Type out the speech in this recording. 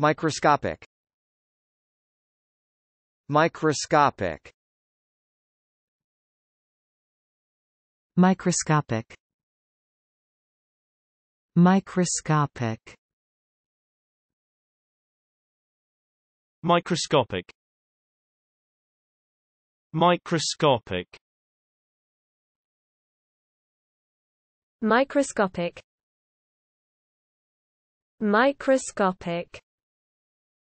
Microscopic Microscopic Microscopic Microscopic Microscopic Microscopic Microscopic Microscopic